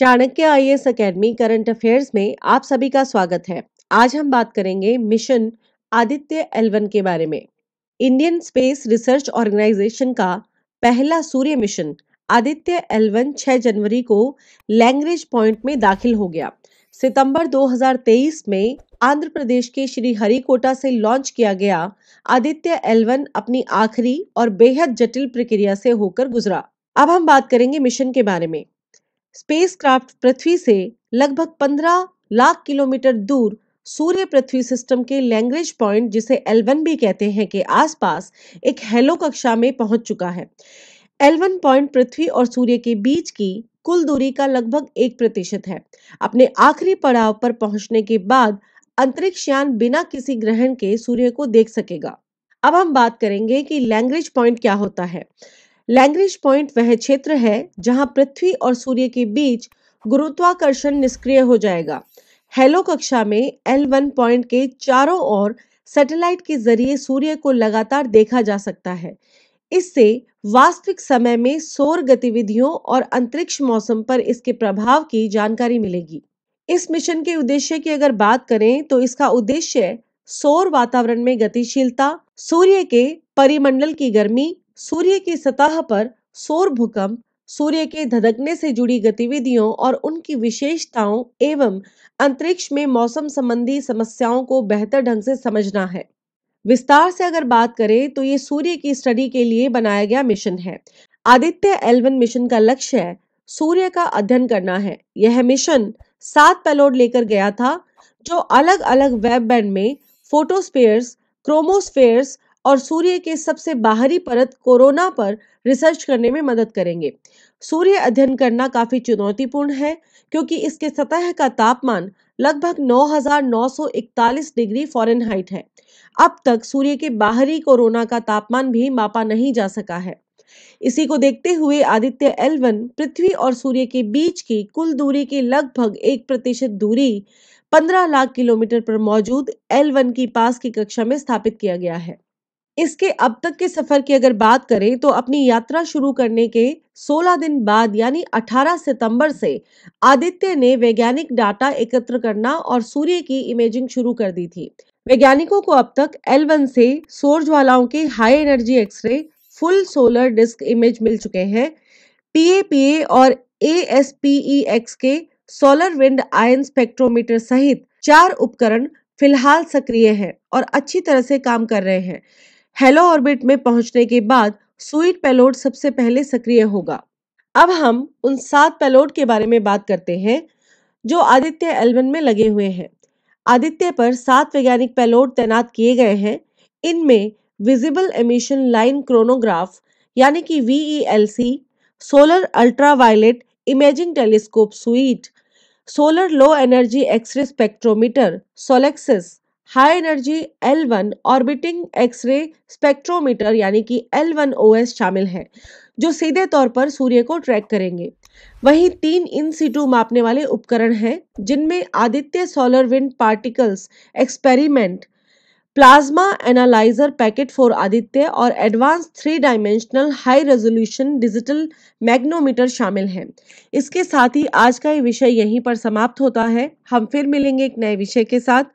Chanakya I S academy current affairs में आप सभी का स्वागत है आज हम बात करेंगे मिशन आदित्य एलवन के बारे में इंडियन स्पेस रिसर्च ऑर्गेनाइजेशन का पहला सूर्य मिशन आदित्य एलवन 6 जनवरी को लैंग्वेज पॉइंट में दाखिल हो गया सितंबर 2023 में आंध्र प्रदेश के श्री हरिकोटा से लॉन्च किया गया आदित्य एलवन अपनी आखिरी और बेहद जटिल प्रक्रिया से होकर गुजरा अब हम बात करेंगे मिशन के बारे में स्पेसक्राफ्ट पृथ्वी से लगभग 15 लाख किलोमीटर दूर सूर्य पृथ्वी सिस्टम के लैंग्वेज पॉइंट जिसे एलवन भी कहते हैं के आसपास एक हेलो कक्षा में पहुंच चुका है एलवन पॉइंट पृथ्वी और सूर्य के बीच की कुल दूरी का लगभग एक प्रतिशत है अपने आखिरी पड़ाव पर पहुंचने के बाद अंतरिक्ष यान बिना किसी ग्रहण के सूर्य को देख सकेगा अब हम बात करेंगे कि लैंग्वेज पॉइंट क्या होता है लैंग्वेज पॉइंट वह क्षेत्र है जहां पृथ्वी और सूर्य के बीच गुरुत्वाकर्षण निष्क्रिय हो जाएगा हेलो कक्षा में एल वन पॉइंट के चारों ओर सैटेलाइट के जरिए सूर्य को लगातार देखा जा सकता है इससे वास्तविक समय में सौर गतिविधियों और अंतरिक्ष मौसम पर इसके प्रभाव की जानकारी मिलेगी इस मिशन के उद्देश्य की अगर बात करें तो इसका उद्देश्य सौर वातावरण में गतिशीलता सूर्य के परिमंडल की गर्मी सूर्य की सतह पर सौर भूकंप सूर्य के धधकने से जुड़ी गतिविधियों और उनकी विशेषताओं एवं अंतरिक्ष में मौसम संबंधी समस्याओं को बेहतर ढंग से समझना है विस्तार से अगर बात करें तो ये सूर्य की स्टडी के लिए बनाया गया मिशन है आदित्य एल्वन मिशन का लक्ष्य है सूर्य का अध्ययन करना है यह मिशन सात पेलोड लेकर गया था जो अलग अलग वेब बैंड में फोटोस्पेयर्स क्रोमोस्फेयर्स और सूर्य के सबसे बाहरी परत कोरोना पर रिसर्च करने में मदद करेंगे सूर्य अध्ययन करना काफी चुनौतीपूर्ण है क्योंकि इसके सतह का तापमान लगभग 9,941 डिग्री फॉरेनहाइट है अब तक सूर्य के बाहरी कोरोना का तापमान भी मापा नहीं जा सका है इसी को देखते हुए आदित्य एल पृथ्वी और सूर्य के बीच की कुल दूरी की लगभग एक प्रतिशत दूरी 15 लाख किलोमीटर पर मौजूद एल की पास की कक्षा में स्थापित किया गया है इसके अब तक के सफर की अगर बात करें तो अपनी यात्रा शुरू करने के 16 दिन बाद यानी 18 सितंबर से आदित्य ने वैज्ञानिक डाटा एकत्र करना और सूर्य की इमेजिंग शुरू कर दी थी वैज्ञानिकों को अब तक L1 से सौर ज्वालाओं के high energy X ray full solar disk image मिल चुके हैं पीएपीए और ए e के सोलर विंड आयन स्पेक्ट्रोमीटर सहित चार उपकरण फिलहाल सक्रिय है और अच्छी तरह से काम कर रहे हैं हेलो ऑर्बिट में पहुंचने के बाद सुइट पेलोड सबसे पहले सक्रिय होगा अब हम उन सात पेलोड के बारे में बात करते हैं जो आदित्य एल्बन में लगे हुए हैं आदित्य पर सात वैज्ञानिक पेलोड तैनात किए गए हैं इनमें विजिबल एमिशन लाइन क्रोनोग्राफ यानी कि VELC e solar ultraviolet imaging telescope suite solar low energy X ray spectrometer SoLEXS high energy L one orbiting X ray spectrometer यानी कि एल वन ओ एस शामिल हैं जो सीधे तौर पर सूर्य को ट्रैक करेंगे वहीं तीन इन सीटू मापने वाले उपकरण हैं जिनमें Aditya solar wind particles experiment plasma analyser package for Aditya और advance three dimensional high resolution digital magnetometer शामिल हैं इसके साथ ही आज का ये विषय यहीं पर समाप्त होता है हम फिर मिलेंगे एक नए विषय के साथ